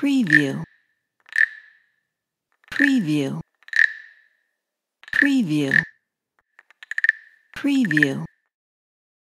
Preview. Preview. Preview. Preview.